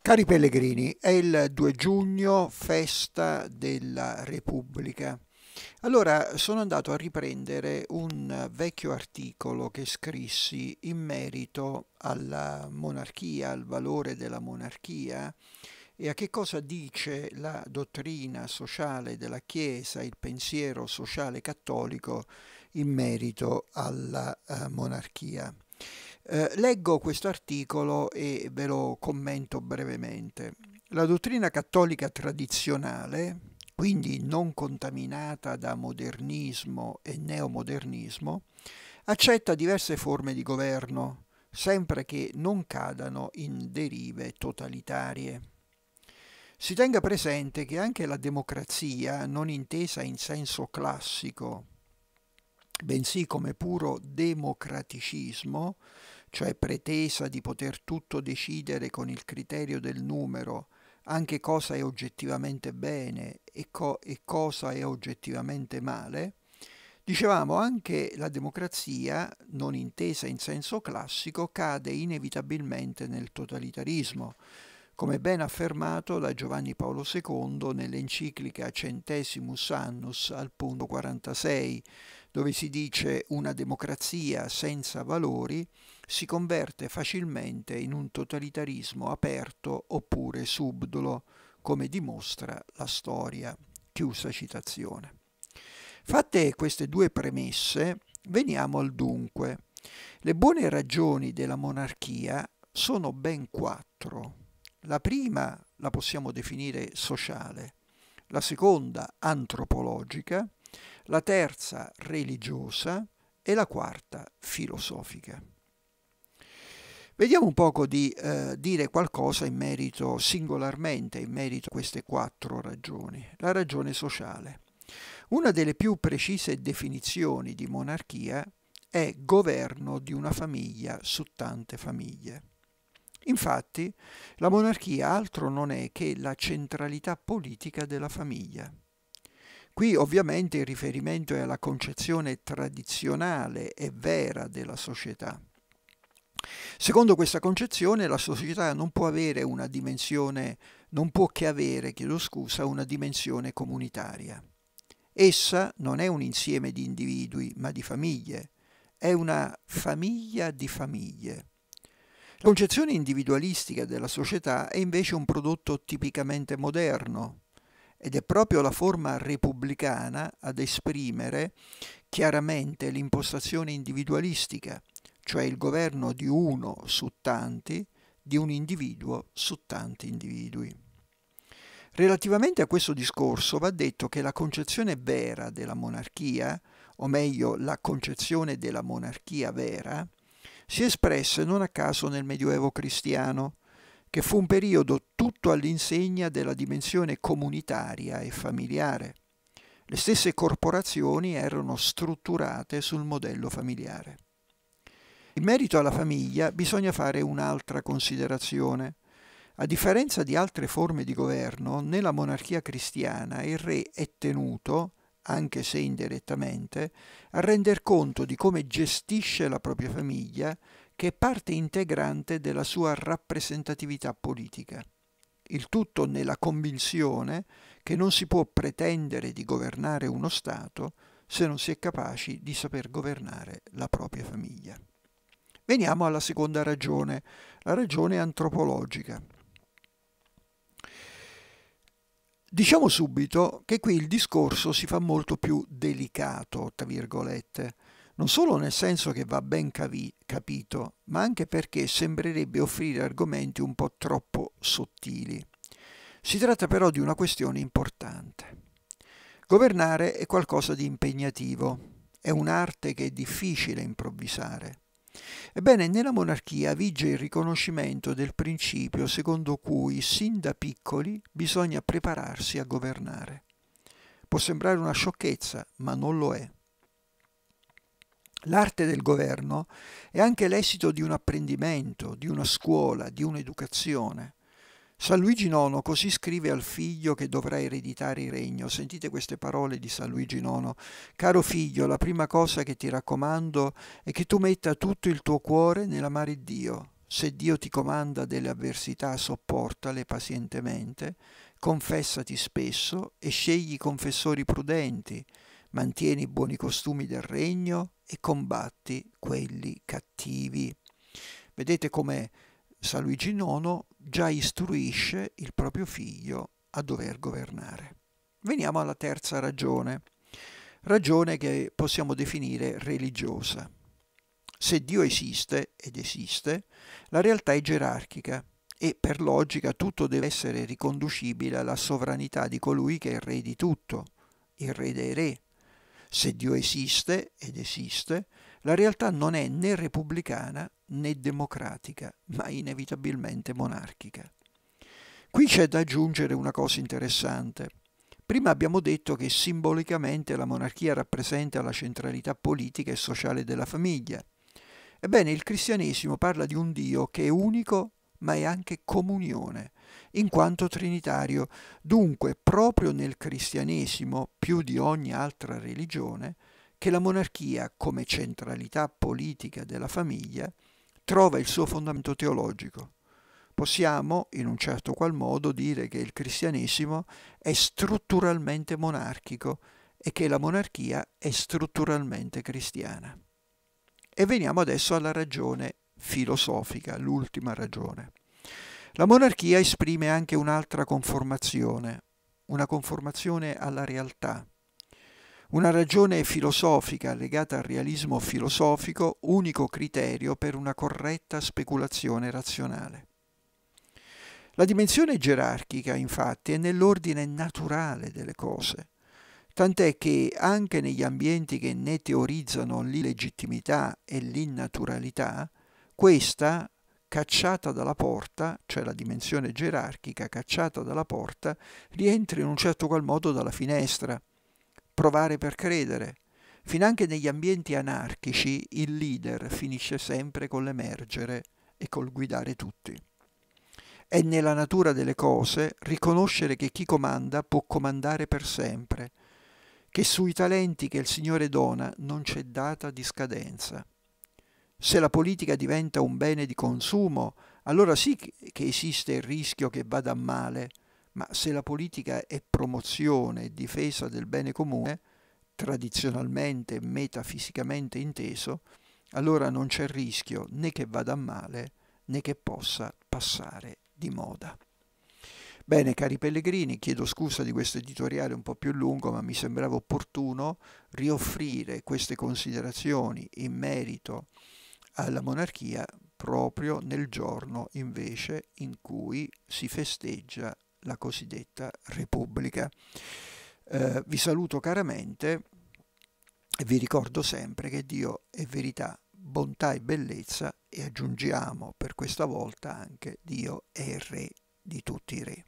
Cari pellegrini, è il 2 giugno, festa della Repubblica. Allora, sono andato a riprendere un vecchio articolo che scrissi in merito alla monarchia, al valore della monarchia e a che cosa dice la dottrina sociale della Chiesa, il pensiero sociale cattolico in merito alla eh, monarchia. Eh, leggo questo articolo e ve lo commento brevemente. La dottrina cattolica tradizionale, quindi non contaminata da modernismo e neomodernismo, accetta diverse forme di governo, sempre che non cadano in derive totalitarie. Si tenga presente che anche la democrazia, non intesa in senso classico, bensì come puro democraticismo, cioè pretesa di poter tutto decidere con il criterio del numero, anche cosa è oggettivamente bene e, co- e cosa è oggettivamente male, Dicevamo anche la democrazia, non intesa in senso classico, cade inevitabilmente nel totalitarismo, come ben affermato da Giovanni Paolo II nell'enciclica Centesimus Annus al punto 46, dove si dice una democrazia senza valori si converte facilmente in un totalitarismo aperto oppure subdolo, come dimostra la storia. Chiusa citazione. Fatte queste due premesse, veniamo al dunque. Le buone ragioni della monarchia sono ben quattro. La prima la possiamo definire sociale, la seconda antropologica, la terza religiosa e la quarta filosofica. Vediamo un poco di eh, dire qualcosa in merito singolarmente, in merito a queste quattro ragioni. La ragione sociale. Una delle più precise definizioni di monarchia è governo di una famiglia su tante famiglie. Infatti, la monarchia altro non è che la centralità politica della famiglia. Qui ovviamente il riferimento è alla concezione tradizionale e vera della società. Secondo questa concezione la società non può avere una dimensione, non può che avere, chiedo scusa, una dimensione comunitaria. Essa non è un insieme di individui, ma di famiglie, è una famiglia di famiglie. La concezione individualistica della società è invece un prodotto tipicamente moderno, ed è proprio la forma repubblicana ad esprimere chiaramente l'impostazione individualistica, cioè il governo di uno su tanti, di un individuo su tanti individui. Relativamente a questo discorso va detto che la concezione vera della monarchia, o meglio la concezione della monarchia vera, si espresse non a caso nel Medioevo cristiano, che fu un periodo tutto all'insegna della dimensione comunitaria e familiare. Le stesse corporazioni erano strutturate sul modello familiare. In merito alla famiglia bisogna fare un'altra considerazione. A differenza di altre forme di governo, nella monarchia cristiana il re è tenuto, anche se indirettamente, a render conto di come gestisce la propria famiglia che è parte integrante della sua rappresentatività politica. Il tutto nella convinzione che non si può pretendere di governare uno Stato se non si è capaci di saper governare la propria famiglia. Veniamo alla seconda ragione, la ragione antropologica. Diciamo subito che qui il discorso si fa molto più delicato, tra virgolette, non solo nel senso che va ben cavi- capito, ma anche perché sembrerebbe offrire argomenti un po' troppo sottili. Si tratta però di una questione importante. Governare è qualcosa di impegnativo, è un'arte che è difficile improvvisare. Ebbene, nella monarchia vige il riconoscimento del principio secondo cui sin da piccoli bisogna prepararsi a governare. Può sembrare una sciocchezza, ma non lo è. L'arte del governo è anche l'esito di un apprendimento, di una scuola, di un'educazione. San Luigi IX così scrive al figlio che dovrà ereditare il regno. Sentite queste parole di San Luigi IX. Caro figlio, la prima cosa che ti raccomando è che tu metta tutto il tuo cuore nell'amare Dio. Se Dio ti comanda delle avversità, sopportale pazientemente, confessati spesso e scegli confessori prudenti mantieni i buoni costumi del regno e combatti quelli cattivi. Vedete come San Luigi IX già istruisce il proprio figlio a dover governare. Veniamo alla terza ragione, ragione che possiamo definire religiosa. Se Dio esiste, ed esiste, la realtà è gerarchica e per logica tutto deve essere riconducibile alla sovranità di colui che è il re di tutto, il re dei re, se Dio esiste, ed esiste, la realtà non è né repubblicana né democratica, ma inevitabilmente monarchica. Qui c'è da aggiungere una cosa interessante. Prima abbiamo detto che simbolicamente la monarchia rappresenta la centralità politica e sociale della famiglia. Ebbene, il cristianesimo parla di un Dio che è unico ma è anche comunione, in quanto trinitario. Dunque, proprio nel cristianesimo, più di ogni altra religione, che la monarchia, come centralità politica della famiglia, trova il suo fondamento teologico. Possiamo, in un certo qual modo, dire che il cristianesimo è strutturalmente monarchico e che la monarchia è strutturalmente cristiana. E veniamo adesso alla ragione filosofica, l'ultima ragione. La monarchia esprime anche un'altra conformazione, una conformazione alla realtà. Una ragione filosofica legata al realismo filosofico, unico criterio per una corretta speculazione razionale. La dimensione gerarchica, infatti, è nell'ordine naturale delle cose, tant'è che anche negli ambienti che ne teorizzano l'illegittimità e l'innaturalità, questa cacciata dalla porta, cioè la dimensione gerarchica cacciata dalla porta, rientra in un certo qual modo dalla finestra. Provare per credere. Fin anche negli ambienti anarchici il leader finisce sempre con l'emergere e col guidare tutti. È nella natura delle cose riconoscere che chi comanda può comandare per sempre, che sui talenti che il Signore dona non c'è data di scadenza. Se la politica diventa un bene di consumo, allora sì che esiste il rischio che vada a male, ma se la politica è promozione e difesa del bene comune, tradizionalmente e metafisicamente inteso, allora non c'è rischio né che vada a male né che possa passare di moda. Bene, cari pellegrini, chiedo scusa di questo editoriale un po' più lungo, ma mi sembrava opportuno rioffrire queste considerazioni in merito alla monarchia proprio nel giorno invece in cui si festeggia la cosiddetta Repubblica. Eh, vi saluto caramente e vi ricordo sempre che Dio è verità, bontà e bellezza e aggiungiamo per questa volta anche Dio è il Re di tutti i Re.